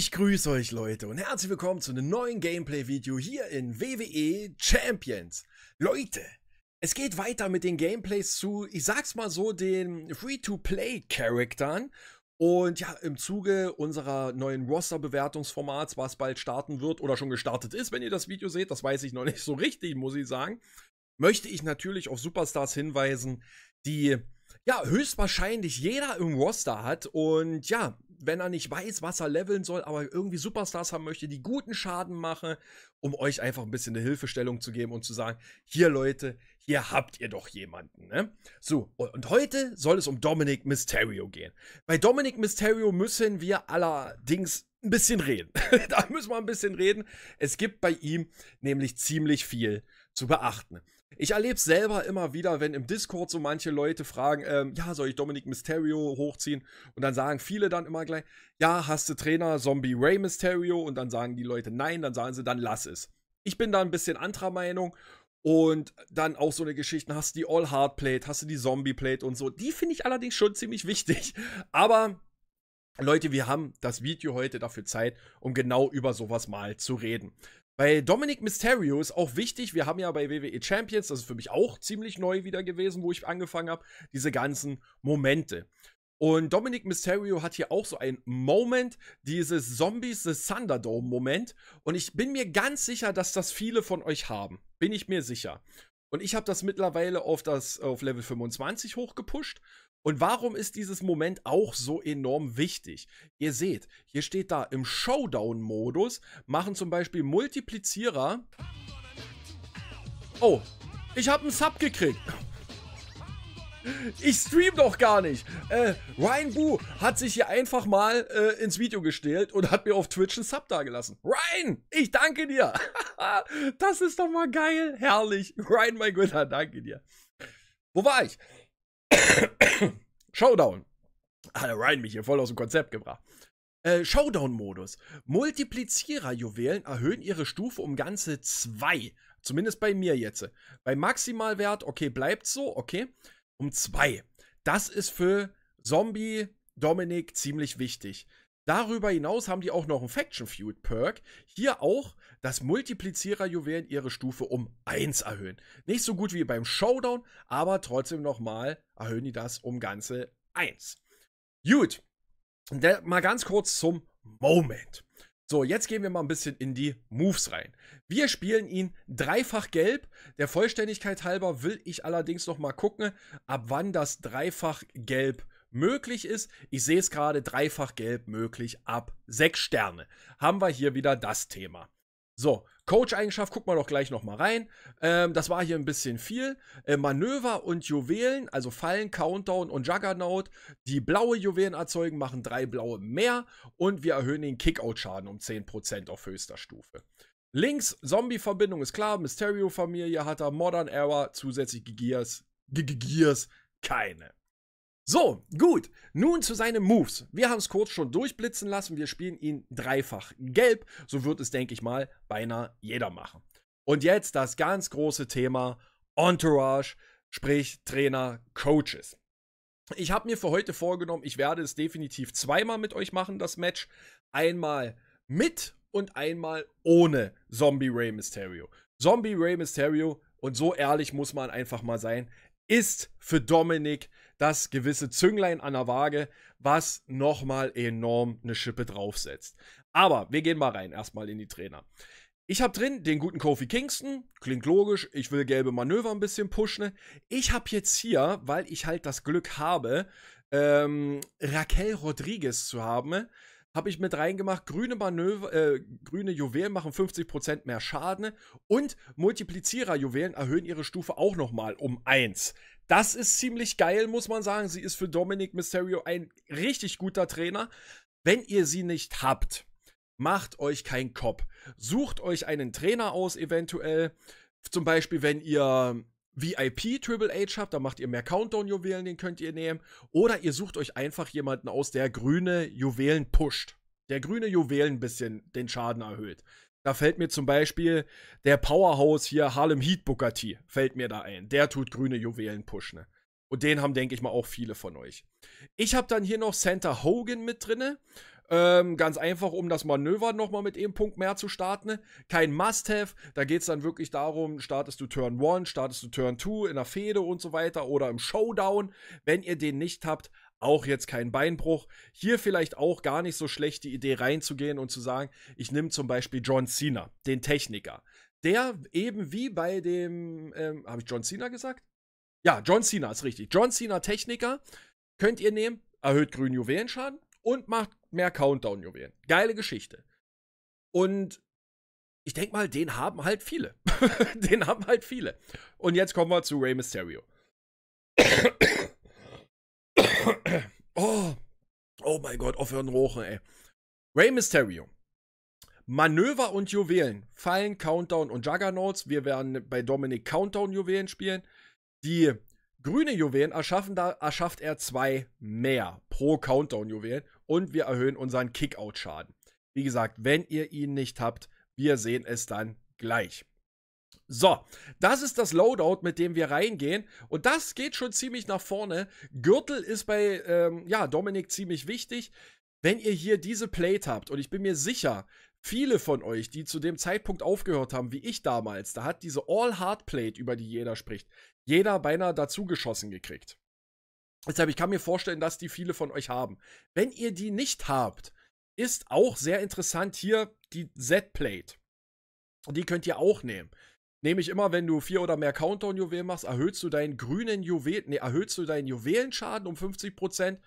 Ich grüße euch Leute und herzlich willkommen zu einem neuen Gameplay-Video hier in WWE Champions. Leute, es geht weiter mit den Gameplays zu, ich sag's mal so, den Free-to-Play-Charaktern. Und ja, im Zuge unserer neuen Roster-Bewertungsformats, was bald starten wird oder schon gestartet ist, wenn ihr das Video seht, das weiß ich noch nicht so richtig, muss ich sagen, möchte ich natürlich auf Superstars hinweisen, die ja höchstwahrscheinlich jeder im Roster hat. Und ja, wenn er nicht weiß, was er leveln soll, aber irgendwie Superstars haben möchte, die guten Schaden machen, um euch einfach ein bisschen eine Hilfestellung zu geben und zu sagen, hier Leute, hier habt ihr doch jemanden. Ne? So, und heute soll es um Dominic Mysterio gehen. Bei Dominic Mysterio müssen wir allerdings ein bisschen reden. da müssen wir ein bisschen reden. Es gibt bei ihm nämlich ziemlich viel zu beachten. Ich erlebe es selber immer wieder, wenn im Discord so manche Leute fragen, ähm, ja, soll ich Dominik Mysterio hochziehen? Und dann sagen viele dann immer gleich, ja, hast du Trainer Zombie Ray Mysterio? Und dann sagen die Leute nein, dann sagen sie, dann lass es. Ich bin da ein bisschen anderer Meinung und dann auch so eine Geschichte, hast du die All Hard Plate, hast du die Zombie Plate und so. Die finde ich allerdings schon ziemlich wichtig. Aber Leute, wir haben das Video heute dafür Zeit, um genau über sowas mal zu reden. Weil Dominic Mysterio ist auch wichtig, wir haben ja bei WWE Champions, das ist für mich auch ziemlich neu wieder gewesen, wo ich angefangen habe, diese ganzen Momente. Und Dominic Mysterio hat hier auch so einen Moment, dieses Zombies The Thunderdome Moment. Und ich bin mir ganz sicher, dass das viele von euch haben. Bin ich mir sicher. Und ich habe das mittlerweile auf das auf Level 25 hochgepusht und warum ist dieses Moment auch so enorm wichtig? Ihr seht, hier steht da, im Showdown-Modus machen zum Beispiel Multiplizierer... Oh, ich habe einen Sub gekriegt. Ich stream doch gar nicht. Äh, Ryan Bu hat sich hier einfach mal äh, ins Video gestellt und hat mir auf Twitch einen Sub dagelassen. Ryan, ich danke dir. das ist doch mal geil. Herrlich. Ryan, mein Gott, danke dir. Wo war ich? Showdown. Ah, Ryan mich hier voll aus dem Konzept gebracht. Äh, Showdown-Modus. Multiplizierer-Juwelen erhöhen ihre Stufe um ganze zwei. Zumindest bei mir jetzt. Bei Maximalwert, okay, bleibt so, okay. Um zwei. Das ist für Zombie Dominik ziemlich wichtig. Darüber hinaus haben die auch noch einen Faction Feud Perk. Hier auch das Multiplizierer-Juwelen ihre Stufe um 1 erhöhen. Nicht so gut wie beim Showdown, aber trotzdem nochmal erhöhen die das um ganze 1. Gut, mal ganz kurz zum Moment. So, jetzt gehen wir mal ein bisschen in die Moves rein. Wir spielen ihn dreifach gelb. Der Vollständigkeit halber will ich allerdings noch mal gucken, ab wann das dreifach gelb möglich ist. Ich sehe es gerade, dreifach gelb möglich ab sechs Sterne. Haben wir hier wieder das Thema. So, Coach-Eigenschaft, gucken wir doch gleich nochmal rein. Ähm, das war hier ein bisschen viel. Äh, Manöver und Juwelen, also Fallen, Countdown und Juggernaut, die blaue Juwelen erzeugen, machen drei blaue mehr und wir erhöhen den Kickout-Schaden um 10% auf höchster Stufe. Links, Zombie-Verbindung ist klar, Mysterio-Familie hat er, Modern Era, zusätzlich Gears, Gears, keine. So, gut. Nun zu seinen Moves. Wir haben es kurz schon durchblitzen lassen. Wir spielen ihn dreifach gelb. So wird es, denke ich mal, beinahe jeder machen. Und jetzt das ganz große Thema Entourage, sprich Trainer, Coaches. Ich habe mir für heute vorgenommen, ich werde es definitiv zweimal mit euch machen, das Match. Einmal mit und einmal ohne Zombie Rey Mysterio. Zombie Rey Mysterio, und so ehrlich muss man einfach mal sein, ist für Dominik das gewisse Zünglein an der Waage, was nochmal enorm eine Schippe draufsetzt. Aber wir gehen mal rein, erstmal in die Trainer. Ich habe drin den guten Kofi Kingston, klingt logisch, ich will gelbe Manöver ein bisschen pushen. Ich habe jetzt hier, weil ich halt das Glück habe, ähm, Raquel Rodriguez zu haben, habe ich mit reingemacht, grüne Manöver, äh, grüne Juwelen machen 50% mehr Schaden und Multiplizierer-Juwelen erhöhen ihre Stufe auch nochmal um 1. Das ist ziemlich geil, muss man sagen. Sie ist für Dominic Mysterio ein richtig guter Trainer. Wenn ihr sie nicht habt, macht euch keinen Kopf. Sucht euch einen Trainer aus, eventuell. Zum Beispiel, wenn ihr VIP Triple H habt, dann macht ihr mehr Countdown-Juwelen, den könnt ihr nehmen. Oder ihr sucht euch einfach jemanden aus, der grüne Juwelen pusht. Der grüne Juwelen ein bisschen den Schaden erhöht. Da fällt mir zum Beispiel der Powerhouse hier Harlem Heat Booker T fällt mir da ein. Der tut grüne Juwelen pushen. Ne? Und den haben, denke ich mal, auch viele von euch. Ich habe dann hier noch Santa Hogan mit drinne. Ähm, ganz einfach, um das Manöver nochmal mit einem Punkt mehr zu starten. Ne? Kein Must-Have. Da geht es dann wirklich darum, startest du Turn 1, startest du Turn 2 in der Fehde und so weiter oder im Showdown. Wenn ihr den nicht habt, auch jetzt kein Beinbruch. Hier vielleicht auch gar nicht so schlecht die Idee reinzugehen und zu sagen, ich nehme zum Beispiel John Cena, den Techniker. Der eben wie bei dem, ähm, habe ich John Cena gesagt? Ja, John Cena ist richtig. John Cena Techniker könnt ihr nehmen, erhöht grünen Juwelenschaden und macht mehr Countdown-Juwelen. Geile Geschichte. Und ich denke mal, den haben halt viele. den haben halt viele. Und jetzt kommen wir zu Rey Mysterio oh, oh mein Gott, aufhören rochen, ey. Rey Mysterio. Manöver und Juwelen. Fallen, Countdown und Juggernauts. Wir werden bei Dominic Countdown Juwelen spielen. Die grüne Juwelen erschaffen, da erschafft er zwei mehr pro Countdown Juwelen. Und wir erhöhen unseren Kickout-Schaden. Wie gesagt, wenn ihr ihn nicht habt, wir sehen es dann gleich. So, das ist das Loadout, mit dem wir reingehen. Und das geht schon ziemlich nach vorne. Gürtel ist bei ähm, ja, Dominik ziemlich wichtig. Wenn ihr hier diese Plate habt, und ich bin mir sicher, viele von euch, die zu dem Zeitpunkt aufgehört haben, wie ich damals, da hat diese All-Hard-Plate, über die jeder spricht, jeder beinahe dazu geschossen gekriegt. Deshalb, ich kann mir vorstellen, dass die viele von euch haben. Wenn ihr die nicht habt, ist auch sehr interessant hier die Z-Plate. Die könnt ihr auch nehmen. Nämlich immer, wenn du vier oder mehr Countdown-Juwelen machst, erhöhst du deinen grünen Juwel, nee, erhöhst du deinen Juwelenschaden um 50%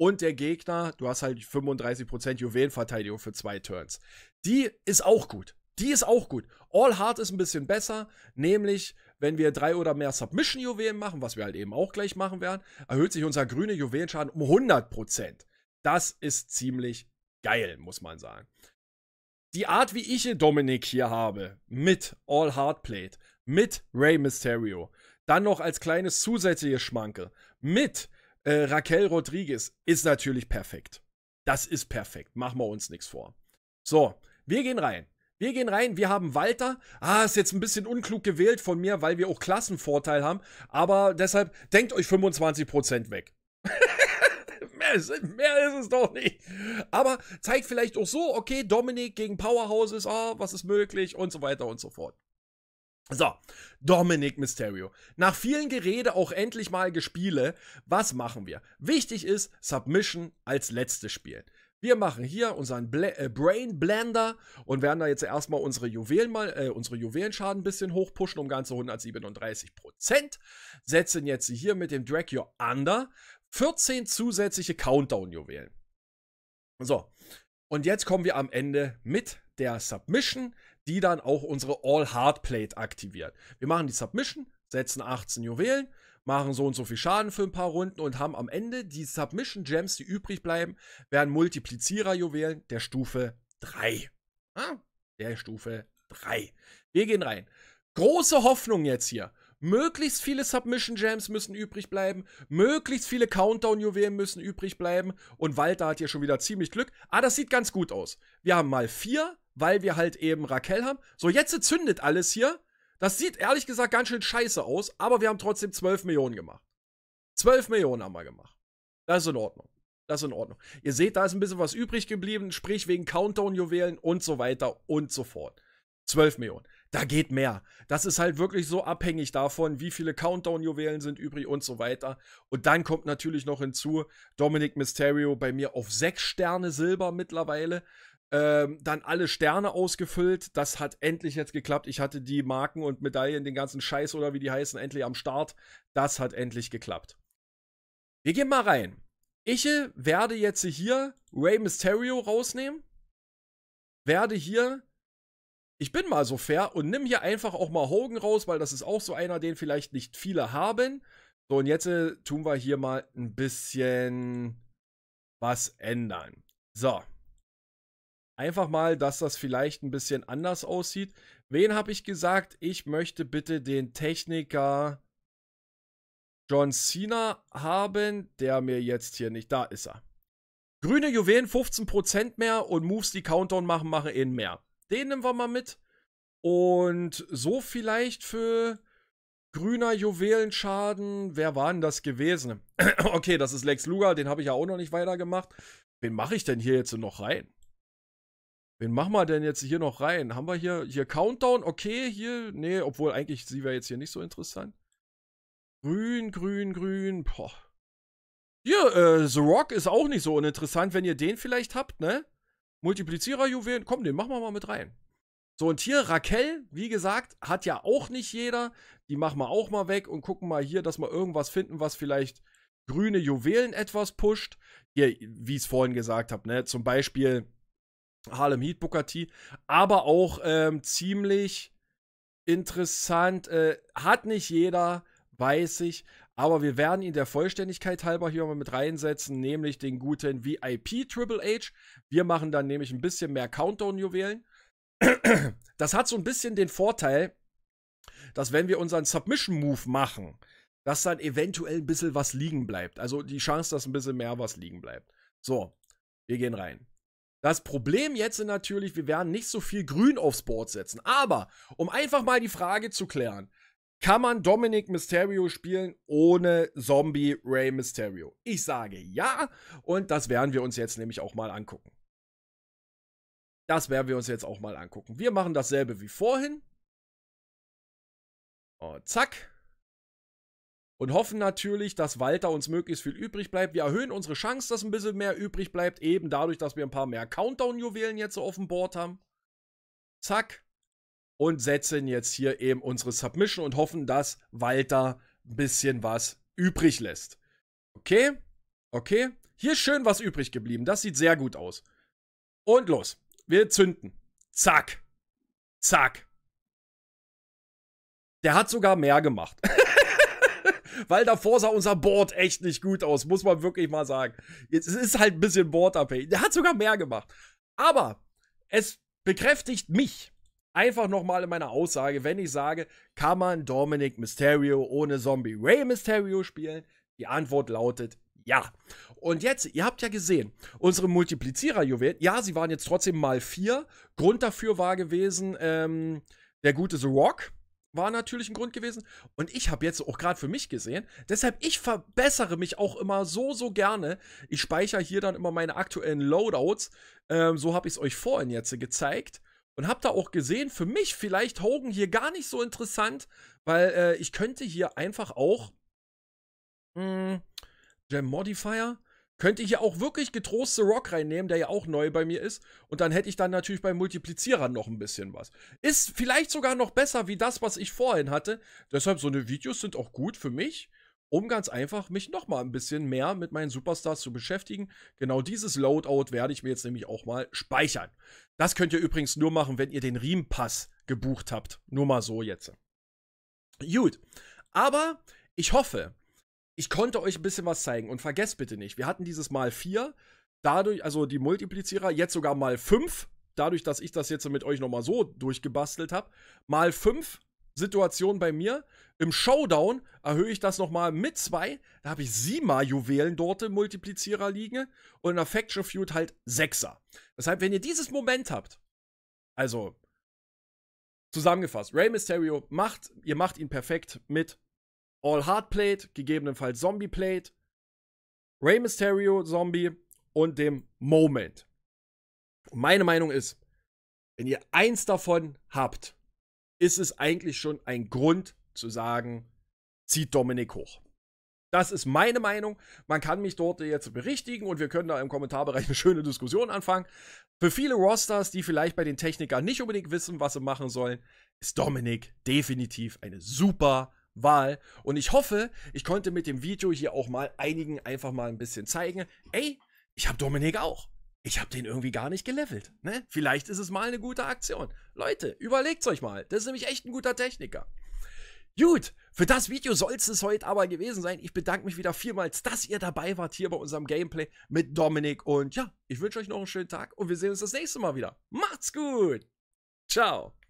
und der Gegner, du hast halt 35% Juwelenverteidigung für zwei Turns. Die ist auch gut. Die ist auch gut. All Hard ist ein bisschen besser, nämlich wenn wir drei oder mehr Submission-Juwelen machen, was wir halt eben auch gleich machen werden, erhöht sich unser grüne Juwelenschaden um 100%. Das ist ziemlich geil, muss man sagen die Art, wie ich Dominik hier habe, mit All Hardplayed, mit Rey Mysterio, dann noch als kleines zusätzliches Schmankel, mit äh, Raquel Rodriguez, ist natürlich perfekt. Das ist perfekt. Machen wir uns nichts vor. So, wir gehen rein. Wir gehen rein, wir haben Walter. Ah, ist jetzt ein bisschen unklug gewählt von mir, weil wir auch Klassenvorteil haben. Aber deshalb denkt euch 25% weg. ist. Mehr ist es doch nicht. Aber zeigt vielleicht auch so, okay, Dominik gegen Powerhouses, ah, was ist möglich und so weiter und so fort. So, Dominic Mysterio. Nach vielen Gerede auch endlich mal Gespiele. Was machen wir? Wichtig ist Submission als letztes Spiel. Wir machen hier unseren Bla äh Brain Blender und werden da jetzt erstmal unsere Juwelen mal, äh, unsere Juwelenschaden ein bisschen hochpushen um ganze 137 Setzen jetzt hier mit dem Drag Your Under, 14 zusätzliche Countdown-Juwelen. So. Und jetzt kommen wir am Ende mit der Submission, die dann auch unsere All-Hard-Plate aktiviert. Wir machen die Submission, setzen 18 Juwelen, machen so und so viel Schaden für ein paar Runden und haben am Ende die Submission Gems, die übrig bleiben, werden Multiplizierer-Juwelen der Stufe 3. Ah, der Stufe 3. Wir gehen rein. Große Hoffnung jetzt hier. Möglichst viele Submission Jams müssen übrig bleiben. Möglichst viele Countdown-Juwelen müssen übrig bleiben. Und Walter hat hier schon wieder ziemlich Glück. Ah, das sieht ganz gut aus. Wir haben mal vier, weil wir halt eben Raquel haben. So, jetzt zündet alles hier. Das sieht ehrlich gesagt ganz schön scheiße aus, aber wir haben trotzdem 12 Millionen gemacht. 12 Millionen haben wir gemacht. Das ist in Ordnung. Das ist in Ordnung. Ihr seht, da ist ein bisschen was übrig geblieben, sprich wegen Countdown-Juwelen und so weiter und so fort. 12 Millionen da geht mehr. Das ist halt wirklich so abhängig davon, wie viele Countdown-Juwelen sind übrig und so weiter. Und dann kommt natürlich noch hinzu, Dominic Mysterio bei mir auf sechs Sterne Silber mittlerweile. Ähm, dann alle Sterne ausgefüllt. Das hat endlich jetzt geklappt. Ich hatte die Marken und Medaillen, den ganzen Scheiß oder wie die heißen, endlich am Start. Das hat endlich geklappt. Wir gehen mal rein. Ich äh, werde jetzt hier Rey Mysterio rausnehmen. Werde hier ich bin mal so fair und nimm hier einfach auch mal Hogan raus, weil das ist auch so einer, den vielleicht nicht viele haben. So, und jetzt äh, tun wir hier mal ein bisschen was ändern. So. Einfach mal, dass das vielleicht ein bisschen anders aussieht. Wen habe ich gesagt? Ich möchte bitte den Techniker John Cena haben, der mir jetzt hier nicht da ist. Er. Grüne Juwelen 15% mehr und Moves, die Countdown machen, machen ihn eh mehr. Den nehmen wir mal mit. Und so vielleicht für grüner Juwelenschaden. Wer war denn das gewesen? okay, das ist Lex Luger, den habe ich ja auch noch nicht weitergemacht. Wen mache ich denn hier jetzt noch rein? Wen machen wir denn jetzt hier noch rein? Haben wir hier, hier Countdown? Okay, hier, nee, obwohl eigentlich sie wäre jetzt hier nicht so interessant. Grün, grün, grün, boah. Hier, äh, The Rock ist auch nicht so uninteressant, wenn ihr den vielleicht habt, ne? Multipliziererjuwelen, komm, den machen wir mal mit rein. So, und hier Raquel, wie gesagt, hat ja auch nicht jeder. Die machen wir auch mal weg und gucken mal hier, dass wir irgendwas finden, was vielleicht grüne Juwelen etwas pusht. Hier, wie ich es vorhin gesagt habe, ne? Zum Beispiel Harlem Heat Booker Aber auch ähm, ziemlich interessant. Äh, hat nicht jeder, weiß ich. Aber wir werden ihn der Vollständigkeit halber hier mal mit reinsetzen, nämlich den guten VIP Triple H. Wir machen dann nämlich ein bisschen mehr Countdown-Juwelen. Das hat so ein bisschen den Vorteil, dass wenn wir unseren Submission-Move machen, dass dann eventuell ein bisschen was liegen bleibt. Also die Chance, dass ein bisschen mehr was liegen bleibt. So, wir gehen rein. Das Problem jetzt ist natürlich, wir werden nicht so viel Grün aufs Board setzen. Aber, um einfach mal die Frage zu klären, kann man Dominic Mysterio spielen ohne Zombie Ray Mysterio? Ich sage ja und das werden wir uns jetzt nämlich auch mal angucken. Das werden wir uns jetzt auch mal angucken. Wir machen dasselbe wie vorhin. Und oh, zack. Und hoffen natürlich, dass Walter uns möglichst viel übrig bleibt. Wir erhöhen unsere Chance, dass ein bisschen mehr übrig bleibt, eben dadurch, dass wir ein paar mehr Countdown-Juwelen jetzt so auf dem Board haben. Zack und setzen jetzt hier eben unsere Submission und hoffen, dass Walter ein bisschen was übrig lässt. Okay, okay. Hier ist schön was übrig geblieben. Das sieht sehr gut aus. Und los. Wir zünden. Zack. Zack. Der hat sogar mehr gemacht. Weil davor sah unser Board echt nicht gut aus, muss man wirklich mal sagen. Jetzt ist halt ein bisschen boardabhängig. Der hat sogar mehr gemacht. Aber es bekräftigt mich, einfach nochmal in meiner Aussage, wenn ich sage, kann man Dominic Mysterio ohne Zombie Ray Mysterio spielen? Die Antwort lautet ja. Und jetzt, ihr habt ja gesehen, unsere Multiplizierer-Juwelen, ja, sie waren jetzt trotzdem mal vier. Grund dafür war gewesen, ähm, der gute The Rock war natürlich ein Grund gewesen. Und ich habe jetzt auch gerade für mich gesehen, deshalb, ich verbessere mich auch immer so, so gerne. Ich speichere hier dann immer meine aktuellen Loadouts. Ähm, so habe ich es euch vorhin jetzt gezeigt und habe da auch gesehen, für mich vielleicht Hogan hier gar nicht so interessant, weil äh, ich könnte hier einfach auch mh, hm, Gem Modifier könnte hier auch wirklich getrost The Rock reinnehmen, der ja auch neu bei mir ist. Und dann hätte ich dann natürlich beim Multiplizierer noch ein bisschen was. Ist vielleicht sogar noch besser wie das, was ich vorhin hatte. Deshalb, so eine Videos sind auch gut für mich um ganz einfach mich nochmal ein bisschen mehr mit meinen Superstars zu beschäftigen. Genau dieses Loadout werde ich mir jetzt nämlich auch mal speichern. Das könnt ihr übrigens nur machen, wenn ihr den Riempass gebucht habt. Nur mal so jetzt. Gut. Aber ich hoffe, ich konnte euch ein bisschen was zeigen. Und vergesst bitte nicht, wir hatten dieses Mal vier. Dadurch, also die Multiplizierer, jetzt sogar mal fünf. Dadurch, dass ich das jetzt mit euch nochmal so durchgebastelt habe. Mal fünf Situation bei mir. Im Showdown erhöhe ich das nochmal mit zwei. Da habe ich siebenmal Juwelen dort im Multiplizierer liegen und in der Faction Feud halt Sechser. Deshalb, wenn ihr dieses Moment habt, also zusammengefasst, Rey Mysterio macht, ihr macht ihn perfekt mit All Hard Plate, gegebenenfalls Zombie Plate, Rey Mysterio Zombie und dem Moment. meine Meinung ist, wenn ihr eins davon habt, ist es eigentlich schon ein Grund zu sagen, zieht Dominik hoch. Das ist meine Meinung. Man kann mich dort jetzt berichtigen und wir können da im Kommentarbereich eine schöne Diskussion anfangen. Für viele Rosters, die vielleicht bei den Technikern nicht unbedingt wissen, was sie machen sollen, ist Dominik definitiv eine super Wahl. Und ich hoffe, ich konnte mit dem Video hier auch mal einigen einfach mal ein bisschen zeigen, ey, ich habe Dominik auch ich habe den irgendwie gar nicht gelevelt. Ne? Vielleicht ist es mal eine gute Aktion. Leute, überlegt's euch mal. Das ist nämlich echt ein guter Techniker. Gut, für das Video soll es heute aber gewesen sein. Ich bedanke mich wieder vielmals, dass ihr dabei wart hier bei unserem Gameplay mit Dominik. Und ja, ich wünsche euch noch einen schönen Tag und wir sehen uns das nächste Mal wieder. Macht's gut. Ciao.